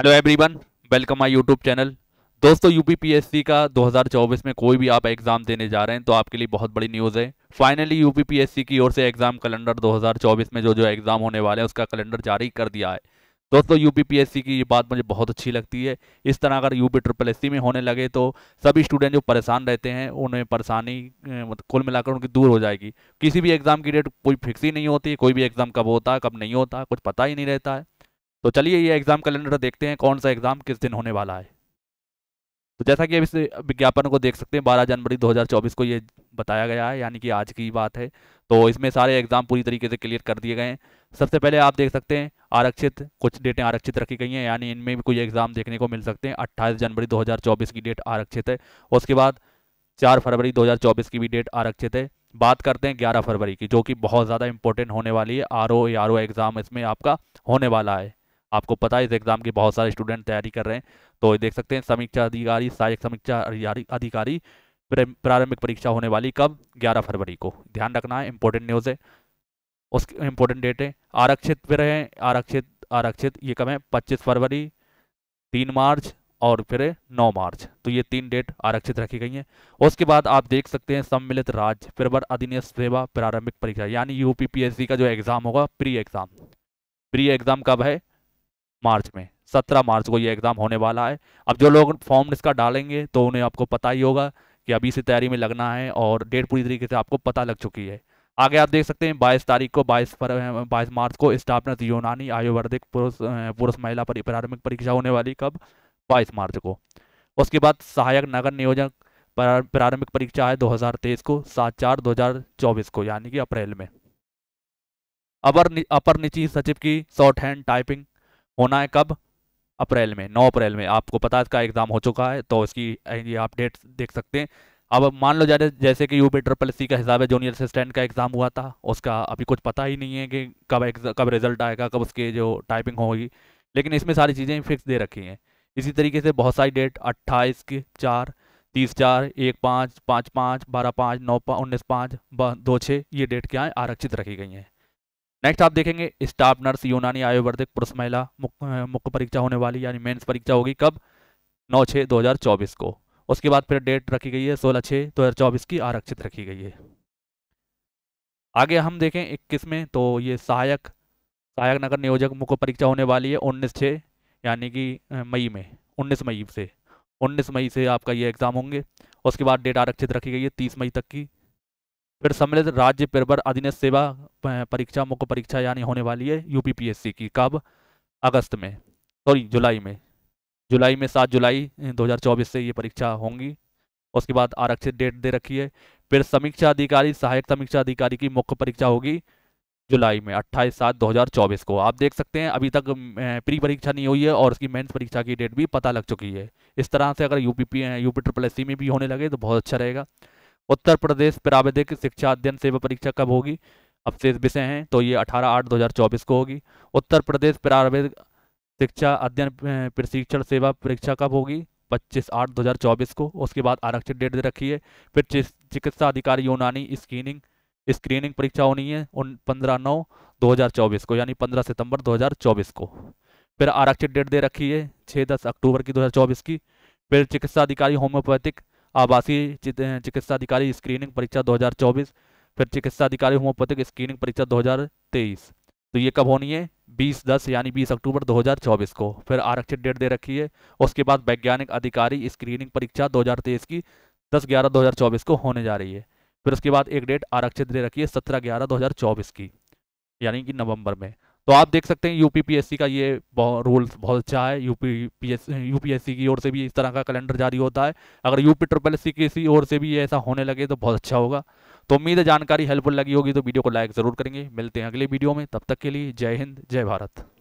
hello everyone welcome my YouTube channel दोस्तों UPPSC का 2024 में कोई भी आप एग्ज़ाम देने जा रहे हैं तो आपके लिए बहुत बड़ी न्यूज़ है फाइनली यूपीपीएससी की ओर से एग्ज़ाम कैलेंडर 2024 में जो जो एग्ज़ाम होने वाले हैं उसका कैलेंडर जारी कर दिया है दोस्तों यूपीपीएससी की ये बात मुझे बहुत अच्छी लगती है इस तरह अगर पी ट्रिपल एस में होने लगे तो सभी स्टूडेंट जो परेशान रहते हैं उन्हें परेशानी कुल मिलाकर उनकी दूर हो जाएगी किसी भी एग्ज़ाम की डेट कोई फिक्स ही नहीं होती कोई भी एग्ज़ाम कब होता है कब नहीं होता कुछ पता ही नहीं रहता है तो चलिए ये एग्ज़ाम कैलेंडर देखते हैं कौन सा एग्ज़ाम किस दिन होने वाला है तो जैसा कि अब इस विज्ञापन को देख सकते हैं 12 जनवरी 2024 को ये बताया गया है यानी कि आज की बात है तो इसमें सारे एग्ज़ाम पूरी तरीके से क्लियर कर दिए गए हैं सबसे पहले आप देख सकते हैं आरक्षित कुछ डेटें आरक्षित रखी गई हैं यानी इनमें भी कोई एग्ज़ाम देखने को मिल सकते हैं अट्ठाईस जनवरी दो की डेट आरक्षित है उसके बाद चार फरवरी दो की भी डेट आरक्षित है बात करते हैं ग्यारह फरवरी की जो कि बहुत ज़्यादा इंपॉर्टेंट होने वाली है आर ओ एग्ज़ाम इसमें आपका होने वाला है आपको पता है इस एग्ज़ाम के बहुत सारे स्टूडेंट तैयारी कर रहे हैं तो देख सकते हैं समीक्षा अधिकारी सहायक समीक्षा अधिकारी प्रारंभिक परीक्षा होने वाली कब 11 फरवरी को ध्यान रखना है इंपॉर्टेंट न्यूज़ है उसके इंपॉर्टेंट डेट है आरक्षित फिर है आरक्षित आरक्षित ये कब है पच्चीस फरवरी तीन मार्च और फिर नौ मार्च तो ये तीन डेट आरक्षित रखी गई हैं उसके बाद आप देख सकते हैं सम्मिलित राज्य बार अधिनियम सेवा प्रारंभिक परीक्षा यानी यूपीपीएससी का जो एग्ज़ाम होगा प्री एग्ज़ाम प्री एग्ज़ाम कब है मार्च में सत्रह मार्च को ये एग्ज़ाम होने वाला है अब जो लोग फॉर्म इसका डालेंगे तो उन्हें आपको पता ही होगा कि अभी से तैयारी में लगना है और डेट पूरी तरीके से आपको पता लग चुकी है आगे आप देख सकते हैं बाईस तारीख को बाईस पर बाईस मार्च को स्थापना यूनानी आयुर्वेदिक पुरुष पुरुष महिला पर प्रारंभिक परीक्षा होने वाली कब बाईस मार्च को उसके बाद सहायक नगर नियोजन प्रारंभिक परीक्षा है 2023 को सात चार चौबीस को यानी कि अप्रैल में अपर अपर निची सचिव की शॉर्ट हैंड टाइपिंग होना है कब अप्रैल में नौ अप्रैल में आपको पता इसका एग्ज़ाम हो चुका है तो इसकी ये आप डेट देख सकते हैं अब मान लो जाए जैसे कि यू पी ट्रिपल सी का हिसाब है जूनियर असिस्टेंट का एग्ज़ाम हुआ था उसका अभी कुछ पता ही नहीं है कि कब कब रिजल्ट आएगा कब उसके जो टाइपिंग होगी लेकिन इसमें सारी चीज़ें फिक्स दे रखी हैं इसी तरीके से बहुत सारी डेट अट्ठाईस की चार तीस चार एक पाँच पाँच पाँच बारह पाँच नौ पाँच उन्नीस पाँच दो छः ये डेट क्या है आरक्षित रखी गई हैं नेक्स्ट आप देखेंगे स्टाफ नर्स यूनानी आयुर्वर्धिक पुरुष महिला मुख्य मुख्य परीक्षा होने वाली यानी मेंस परीक्षा होगी कब नौ छः दो हज़ार चौबीस को उसके बाद फिर डेट रखी गई है सोलह छः दो हज़ार चौबीस की आरक्षित रखी गई है आगे हम देखें इक्कीस में तो ये सहायक सहायक नगर नियोजक मुख्य परीक्षा होने वाली है उन्नीस छः यानी कि मई में उन्नीस मई से उन्नीस मई से आपका ये एग्ज़ाम होंगे उसके बाद डेट आरक्षित रखी गई है तीस मई तक की फिर सम्मिलित राज्य परिवर अधीन सेवा परीक्षा मुख्य परीक्षा यानी होने वाली है यूपीपीएससी की कब अगस्त में सॉरी जुलाई में जुलाई में सात जुलाई 2024 से ये परीक्षा होंगी उसके बाद आरक्षित डेट दे रखी है फिर समीक्षा अधिकारी सहायक समीक्षा अधिकारी की मुख्य परीक्षा होगी जुलाई में 28 सात 2024 को आप देख सकते हैं अभी तक प्री परीक्षा नहीं हुई है और उसकी मेंस परीक्षा की डेट भी पता लग चुकी है इस तरह से अगर यूपी यूपी ट्रिपल एस में भी होने लगे तो बहुत अच्छा रहेगा उत्तर प्रदेश प्राविधिक शिक्षा अध्ययन सेवा परीक्षा कब होगी अब शेष विषय हैं तो ये 18 आठ 2024 को होगी उत्तर प्रदेश प्राविधिक शिक्षा अध्ययन प्रशिक्षण सेवा परीक्षा कब होगी पच्चीस आठ 2024 को उसके बाद आरक्षित डेट दे रखी है फिर चिकित्सा अधिकारी यूनानी स्क्रीनिंग स्क्रीनिंग परीक्षा होनी है उन पंद्रह नौ 2024 को यानी 15 सितंबर 2024 को फिर आरक्षित डेट दे रखी है छः दस अक्टूबर की चौबीस की फिर चिकित्सा अधिकारी होम्योपैथिक आवासीय चिकित्सा अधिकारी स्क्रीनिंग परीक्षा 2024 फिर चिकित्सा अधिकारी होम्योपैथिक स्क्रीनिंग परीक्षा 2023 तो ये कब होनी है 20 दस यानी 20 अक्टूबर 2024 को फिर आरक्षित डेट दे रखी है उसके बाद वैज्ञानिक अधिकारी स्क्रीनिंग परीक्षा दो की दस ग्यारह दो को होने जा रही है फिर उसके बाद एक डेट आरक्षित दे रखी है सत्रह ग्यारह दो की यानी कि नवंबर में तो आप देख सकते हैं यूपीपीएससी का ये रोल बहुत अच्छा है यूपीपीएससी यूपीएससी की ओर से भी इस तरह का कैलेंडर जारी होता है अगर यूपी ट्रिपल एस की ओर से भी ऐसा होने लगे तो बहुत अच्छा होगा तो उम्मीद है जानकारी हेल्पफुल लगी होगी तो वीडियो को लाइक ज़रूर करेंगे मिलते हैं अगले वीडियो में तब तक के लिए जय हिंद जय भारत